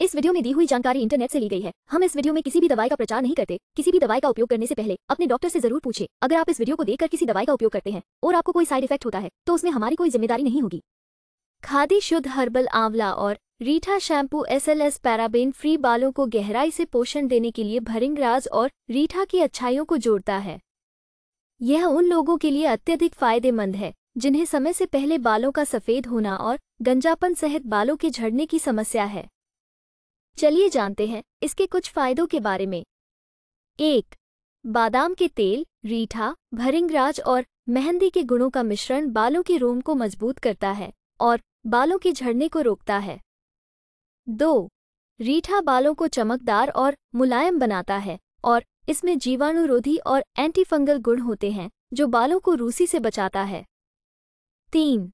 इस वीडियो में दी हुई जानकारी इंटरनेट से ली गई है हम इस वीडियो में किसी भी दवाई का प्रचार नहीं करते किसी भी दवाई का उपयोग करने से पहले अपने डॉक्टर से जरूर पूछे अगर आप इस वीडियो को देखकर किसी दवाई का उपयोग करते हैं और आपको कोई साइड इफेक्ट होता है तो उसमें हमारी कोई जिम्मेदारी नहीं होगी खादी शुद्ध हर्बल आंवला और रीठा शैम्पू एस पैराबेन फ्री बालों को गहराई से पोषण देने के लिए भरिंगराज और रीठा की अच्छाइयों को जोड़ता है यह उन लोगों के लिए अत्यधिक फायदेमंद है जिन्हें समय से पहले बालों का सफेद होना और गंजापन सहित बालों के झड़ने की समस्या है चलिए जानते हैं इसके कुछ फायदों के बारे में एक बादाम के तेल रीठा भरिंगराज और मेहंदी के गुणों का मिश्रण बालों के रोम को मजबूत करता है और बालों के झड़ने को रोकता है दो रीठा बालों को चमकदार और मुलायम बनाता है और इसमें जीवाणुरोधी और एंटीफंगल गुण होते हैं जो बालों को रूसी से बचाता है तीन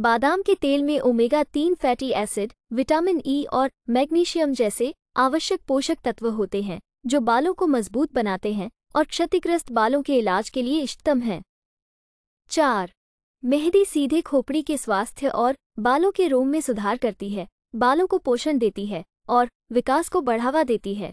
बादाम के तेल में ओमेगा तीन fatty acid vitamin E e और मैग्नीशियम जैसे आवश्यक पोषक तत्व होते हैं जो बालों को मजबूत बनाते हैं और क्षतिग्रस्त बालों के इलाज के लिए इष्टतम हैं चार मेहंदी सीधे खोपड़ी के स्वास्थ्य और बालों के रोम में सुधार करती है बालों को पोषण देती है और विकास को बढ़ावा देती है